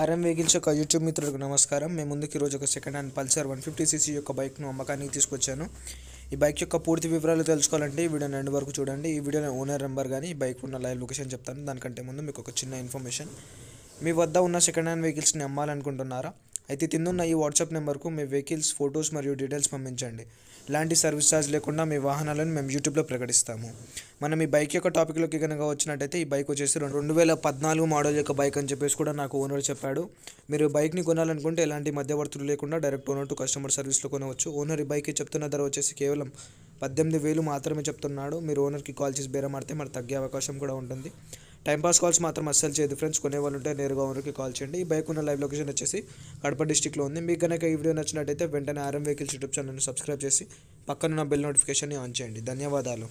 RM vehicles యొక్క YouTube మిత్రులకు నమస్కారం మేము ముందుకు ఈరోజు ఒక second hand Pulsar one fifty CC యొక్క బైక్ను అమ్మకానికి తీసుకొచ్చాను ఈ బైక్ యొక్క పూర్తి వివరాలు తెలుసుకోవాలంటే ఈ వీడియో రెండు వరకు చూడండి ఈ వీడియోని ఓనర్ నెంబర్ కానీ ఈ బైక్ ఉన్న లైవ్ లొకేషన్ చెప్తాను దానికంటే ముందు మీకు ఒక చిన్న ఇన్ఫర్మేషన్ మీ వద్ద ఉన్న సెకండ్ హ్యాండ్ వెహికల్స్ని అమ్మాలనుకుంటున్నారా అయితే కిందున్న ఈ వాట్సాప్ నెంబర్కు మీ వెహికల్స్ ఫొటోస్ మరియు డీటెయిల్స్ పంపించండి ఇలాంటి సర్వీస్ ఛార్జ్ లేకుండా మీ వాహనాలను మేము యూట్యూబ్లో ప్రకటిస్తాము మనం ఈ బైక్ యొక్క టాపిక్లోకి కనుక వచ్చినట్టయితే ఈ బైక్ వచ్చేసి రెండు వేల పద్నాలుగు మోడల్ యొక్క బైక్ అని చెప్పేసి కూడా నాకు ఓనర్ చెప్పాడు మీరు బైక్ని కొనాలనుకుంటే ఎలాంటి మధ్యవర్తులు లేకుండా డైరెక్ట్ ఓనర్ టు కస్టమర్ సర్వీస్లో కొనవచ్చు ఓనర్ ఈ బైక్కి చెప్తున్న ధర వచ్చేసి కేవలం పద్దెనిమిది వేలు మాత్రమే చెప్తున్నాడు మీరు ఓనర్కి కాల్ చేసి బేరమాడితే మరి తగ్గే అవకాశం కూడా ఉంటుంది టైంపాస్ కాల్స్ మాత్రం అస్సలు చేయదు ఫ్రెండ్స్ కొనేవాళ్ళు ఉంటే నేరుగా ఓనర్కి కాల్ చేయండి ఈ బైక్ ఉన్న లైవ్ లొకేషన్ వచ్చేసి కడప డిస్టిక్లో ఉంది మీకు కనుక ఈ వీడియో నచ్చినట్టయితే వెంటనే ఆర్ఎం వెహికల్స్ యూట్యూబ్ ఛానల్ని సబ్స్క్రైబ్ చేసి ఉన్న బెల్ నోటిఫికేషన్ని ఆన్ చేయండి ధన్యవాదాలు